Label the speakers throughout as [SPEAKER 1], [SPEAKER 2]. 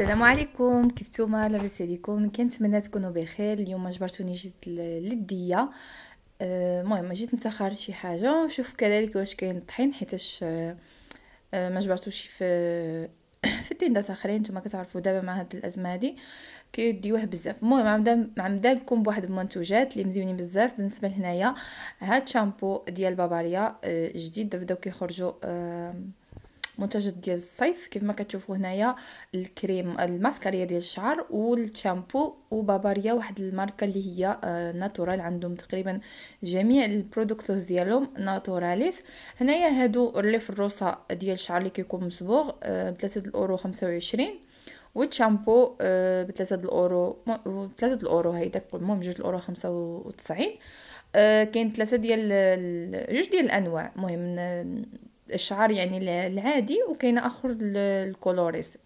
[SPEAKER 1] السلام عليكم كيف نتوما لاباس عليكم كنتمنى تكونوا بخير اليوم جبرتوني جيت للديه آه، المهم جيت نتاخر شي حاجه شوف كذلك واش كاين الطحين حيتاش آه، آه، ما جبرتوش في في التندات اخرين نتوما كتعرفوا دابا مع هاد الازمه هادي كيديوه بزاف المهم عم عمدا لكم بواحد المنتوجات اللي مزيونين بزاف بالنسبه لهنايا هاد شامبو ديال باباريا جديد بداو كيخرجوا منتجات ديال الصيف كيف ما كتشوفوا هنايا الكريم الماسكاريا ديال الشعر والشامبو وباباريا واحد الماركه اللي هي آه، ناتورال عندهم تقريبا جميع البرودكتوز ديالهم ناتوراليس هنايا هادو رليف الروسه ديال الشعر اللي كيكون مصبوغ ب 3 الاورو 25 والشامبو ب آه، بثلاثة الاورو بثلاثة الاورو هيداك المهم جوج الاورو خمسة آه، كاين ثلاثة ديال جوج ديال الانواع المهم الشعر يعني العادي وكاينه اخر الكولوريس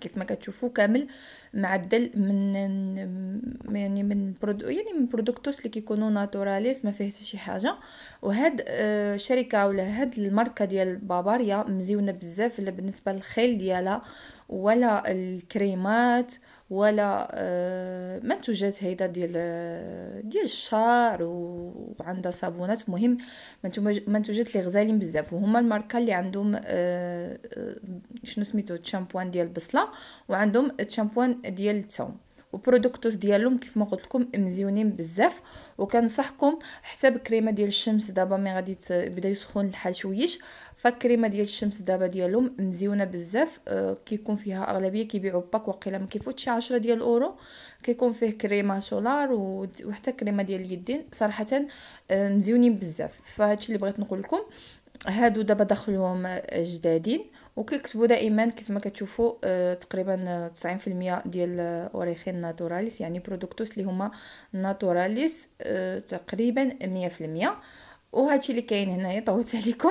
[SPEAKER 1] كيف ما كتشوفوا كامل معدل من يعني من برودو يعني من برودكتوس اللي كيكونوا ناتوراليس ما فيهش شي حاجه وهاد الشركه آه، ولا هاد الماركه ديال باباريا مزيونه بزاف بالنسبه للخيل ديالها ولا الكريمات ولا آه، منتوجات هيدا ديال آه، ديال الشعر وعندها صابونات مهم منتوجات اللي غزالين بزاف وهما الماركه اللي عندهم شنو سميتو الشامبوان ديال البصله وعندهم الشامبوان ديال التوم وبرودكتوس ديالهم كيف ما قلت لكم مزيونين بزاف وكنصحكم حتى بكريمه ديال الشمس دابا مي غادي يبدا يسخن الحال شويش فالكريمه ديال الشمس دابا ديالهم مزيونه بزاف آه كيكون فيها اغلبيه كيبيعوا باك وقيله ما كيفوتش شي 10 ديال الاورو كيكون فيه كريمه سولار وحتى كريمه ديال اليدين صراحه آه، مزيونين بزاف فهادشي اللي بغيت نقول لكم هادو دابا دخلهم جدادين وكيكتبوا دائما كيف ما كتشوفوا آه، تقريبا 90% آه، ديال آه، اوريخين ناتوراليس يعني برودكتوس اللي هما ناتوراليس تقريبا 100% وهادشي اللي كاين هنايا طولت عليكم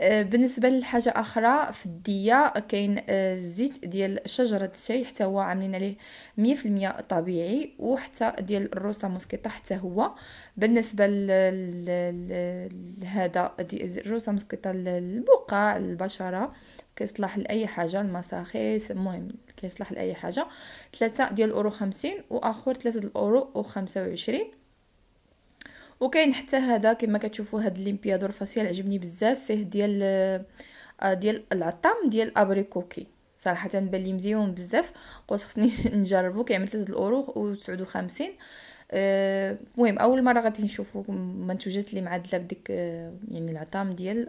[SPEAKER 1] بالنسبه لحاجه اخرى في الديه كاين الزيت ديال شجره الشاي حتى هو عاملين عليه 100% طبيعي وحتى ديال الروسا موسكيتا حتى هو بالنسبه لهذا الروسا موسكيتا البقع البشره كيصلح لاي حاجه المساخيس المهم كيصلح لاي حاجه ثلاثة ديال الاورو خمسين واخر ثلاثة الاورو و25 وكاين حتى هذا كما كتشوفوا هاد الليمبيادور فاسيل عجبني بزاف فيه ديال آه، ديال العطام ديال ابريكوكي صراحه بان لي مزيون بزاف قلت خصني نجربو كيعمل 3 الاورو و59 آه، المهم اول مره غادي نشوفو منتوجات اللي معدله بديك آه، يعني العطام ديال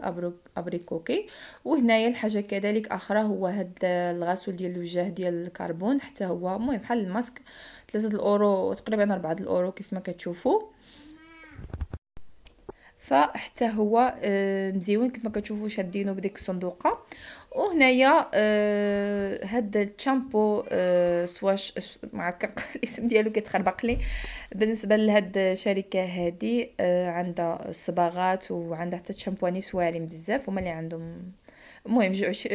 [SPEAKER 1] ابريكوكي وهنايا الحاجه كذلك اخرى هو هاد آه، الغسول ديال الوجه ديال الكربون حتى هو المهم بحال الماسك 3 الاورو تقريبا 4 الاورو كيف ما كتشوفوا فحتى هو آه، مزيون كما كتشوفوا شادينه بديك الصندوقه وهنايا آه، هاد الشامبو آه، سواش معكق الاسم ديالو كيتخربق لي بالنسبه لهاد الشركه هادي عندها الصباغات وعندها حتى الشامبوانيس واعرين بزاف هما اللي عندهم المهم جوج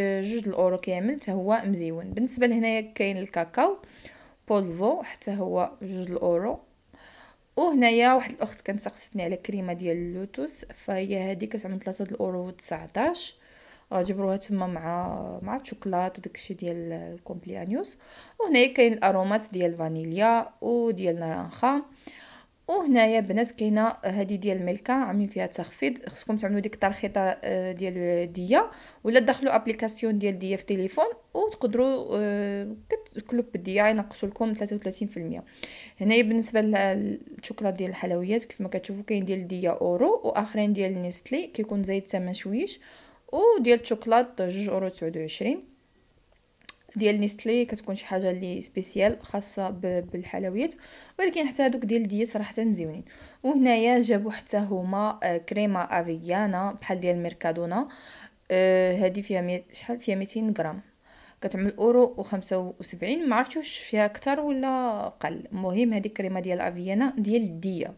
[SPEAKER 1] الاورو كامل حتى هو مزيون بالنسبه لهنايا كاين الكاكاو بولفو حتى هو جوج الاورو وهنايا واحد الاخت كانت سقستني على كريمه ديال اللوتوس فهي هذه كتعمل ثلاثه الاورو و19 آه، جبروها تما مع مع الشوكولات وداكشي ديال الكومبليانيوس وهنايا كاين الارومات ديال الفانيليا وديال نارنجا وهنايا بنات كاينه هذه ديال الملكه عاملين فيها تخفيض خصكم تعملوا ديك الترخيطه آه، ديال ديا ولا تدخلوا ابليكاسيون ديال ديا في تليفون وتقدروا آه، كتكلوب ديا ينقصوا لكم 33% هنايا بالنسبه للشوكولا ديال الحلويات كيف ما كتشوفوا كاين ديال ديا اورو واخرين ديال نيستلي كيكون زايد الثمن شويش وديال الشوكولات 2 اورو 29 ديال نيستلي كتكون شي حاجه اللي سبيسيال خاصه بالحلويات ولكن حتى هذوك ديال دي صراحه مزيونين وهنايا جابوا حتى هما آه، كريمه افيانا بحال ديال ميركادونا هذه آه، فيها شحال فيها 200 غرام كتعمل اورو و75 ما عرفتش واش فيها اكثر ولا قل المهم هذه كريمة ديال افيانا ديال الديه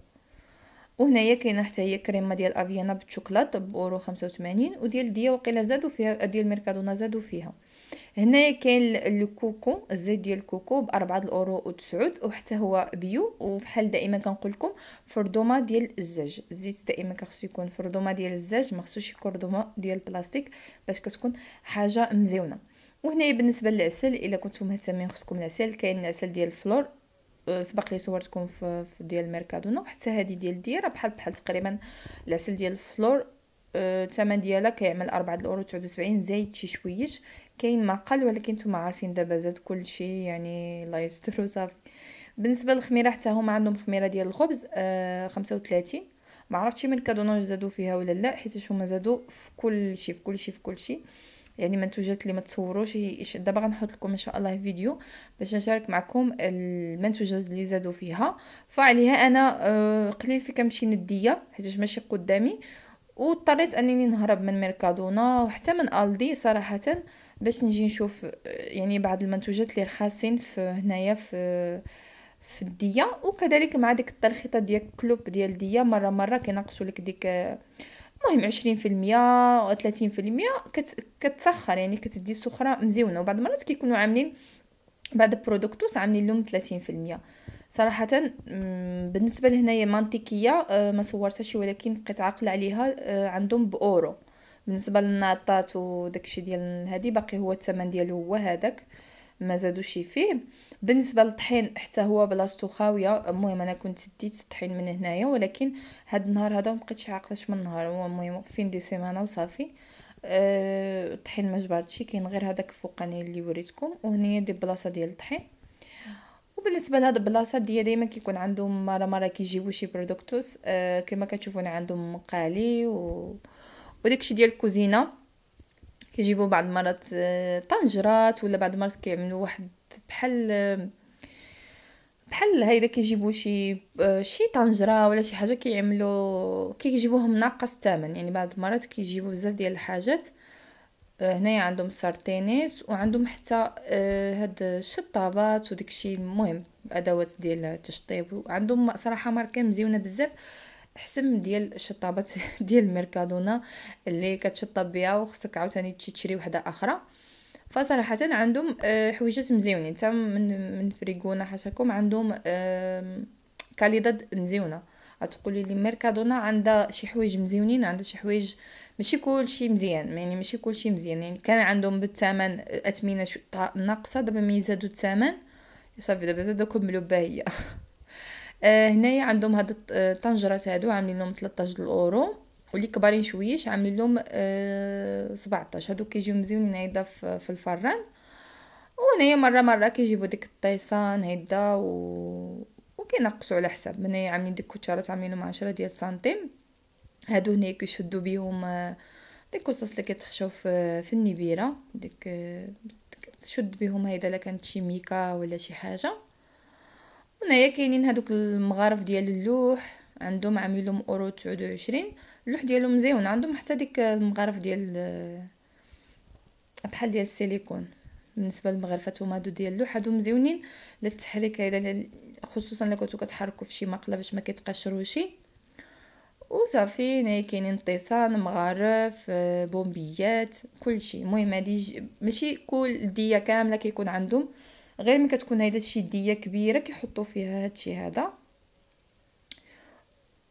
[SPEAKER 1] وهنايا كاينه حتى هي كريمه ديال افيانا بالشوكولاط باورو 85 وديال ديه وقيله زادوا فيها ديال ميركادونا زادوا فيها هنايا كاين الكوكو الزيت ديال الكوكو بأربعة الاورو 9 وحتى هو بيو وبحال دائما كنقولكم فردومه ديال الزاج الزيت دائما كخصو يكون فردومه ديال الزاج ما خصوش يكون فردومه ديال البلاستيك باش كتكون حاجه مزيونه وهنا بالنسبه للعسل الا كنتو مهتمين خصكم العسل كاين العسل ديال الفلور أه، سبق لي صورتكم في ديال ميركادونا وحتى هذه ديال الديره بحال بحال تقريبا العسل ديال الفلور أه، الثمن ديالها كيعمل 4 الاورو 79 زايد شي شويش كاين معقل ولكن نتوما عارفين دابا زاد كلشي يعني الله يستر وصافي بالنسبه للخميره حتى هما عندهم خميره ديال الخبز آه 35 ما عرفتش من كادوناج زادوا فيها ولا لا حيت هما زادوا في كل شيء في كل شيء في كل شيء يعني منتوجات اللي ما تصوروش دابا غنحط لكم ان شاء الله فيديو باش نشارك معكم المنتوجات اللي زادوا فيها فعليها انا آه، قليل في كنمشي نديه حيت ماشي قدامي واضطريت انني نهرب من ميركادونا وحتى من الدي صراحه باش نجي نشوف يعني بعض المنتوجات اللي رخاصين في هنايا في في الديا وكذلك مع ديك الترخيطه ديال كلوب ديال ديا مره مره كينقصوا لك ديك المهم عشرين في المية و ثلاثين في المية كتسخر يعني كتدي سخرة مزيونة وبعض المرات كيكونوا عاملين بعض البرودكتوس عاملين لهم ثلاثين في المية صراحه بالنسبه لهنايا منطقيه آه، ما صورتهاش ولكن بقيت عاقله عليها آه، عندهم باورو بالنسبه للناطات وداكشي ديال هادي باقي هو الثمن ديالو هو هذاك ما زادوش فيه بالنسبه للطحين حتى هو بلاصتو خاويه المهم انا كنت ديت الطحين من هنايا ولكن هاد النهار هذا مبقيتش عاقلش من النهار هو المهم فين دي سيمانه وصافي أه الطحين ما جبرتش كاين غير هذاك الفوقاني اللي وريتكم وهنايا دي بلاصه ديال الطحين وبالنسبه لهاد البلاصه ديال ديما كيكون عندهم مره مره كيجيبوا شي برودكتوس آه كما كتشوفون عندهم مقالي و وداكشي ديال الكوزينه كيجيبوا بعض المرات آه، طنجرات ولا بعض المرات كيعملوا واحد بحال بحال هيدا كيجيبوا شي آه، شي طنجره ولا شي حاجه كيعملوا كيجيبوهم ناقص الثمن يعني بعض المرات كيجيبوا بزاف ديال الحاجات هنايا عندهم سارتينيس وعندهم حتى آه، هاد الشطابات وداكشي المهم ادوات ديال التشطيب وعندهم صراحه ماركه مزيونه بزاف حسن ديال الشطابات ديال ميركادونا اللي كتشطب بها وخصك عاوتاني تمشي تشري وحده اخرى فصراحه عندهم آه، حويجات مزيونين حتى من من فريغونا حاشاكم عندهم كاليدات مزيونه غتقولي لي ميركادونا عندها شي حوايج مزيونين عندها شي حوايج ماشي كلشي مزيان يعني ماشي كلشي مزيان يعني كان عندهم بالثمن اثمنه ناقصه دابا ما يزادوا الثمن صافي دابا زادوا كملوا باهيه آه، هنايا عندهم هاد الطنجرات آه، هادو عاملين لهم 13 الاورو واللي كبارين شويش عاملين لهم 17 آه، هادو كيجيو مزيونين هيدا في الفران وهنايا مره مره كيجيبوا ديك الطيسان هيدا و وكينقصوا على حساب هنايا عاملين ديك كوتشارات عاملين لهم 10 ديال سنتيم هادو هنا كيشدو بيهم آه، ديك القصص اللي كتخشاو في, في النبيره ديك آه، تشد بيهم هيدا الا كانت شي ميكا ولا شي حاجه هنايا كاينين هادوك المغارف ديال اللوح عندهم عاملهم اورو 29 اللوح ديالهم مزيون عندهم حتى ديك المغارف ديال آه، بحال ديال السيليكون بالنسبه للمغرفات هما هادو ديال اللوح هادو مزيونين للتحريك هذا خصوصا الا كنتو كتحركوا في شي مقله باش ما كيتقشروش وصافي كاين انتصان مغارف آه، بومبيات كل شيء المهم هذه ماشي كل ديه كامله كيكون عندهم غير ملي كتكون هيدا شي ديه كبيره كيحطوا فيها هادشي هذا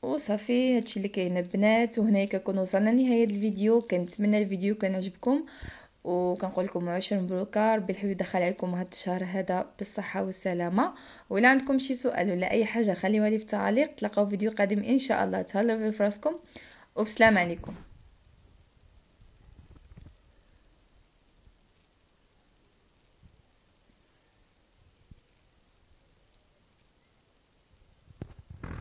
[SPEAKER 1] وصافي هادشي اللي كاين البنات وهنا كنكون وصلنا لنهايه الفيديو كنتمنى الفيديو كان عجبكم وكنقول لكم عشر مبروك ربي الحب يدخل عليكم هذا الشهر هذا بالصحه والسلامه ولا عندكم شي سؤال ولا اي حاجه خليوها لي في التعليق تلقاو فيديو قادم ان شاء الله تهلاو في راسكم وبسلام عليكم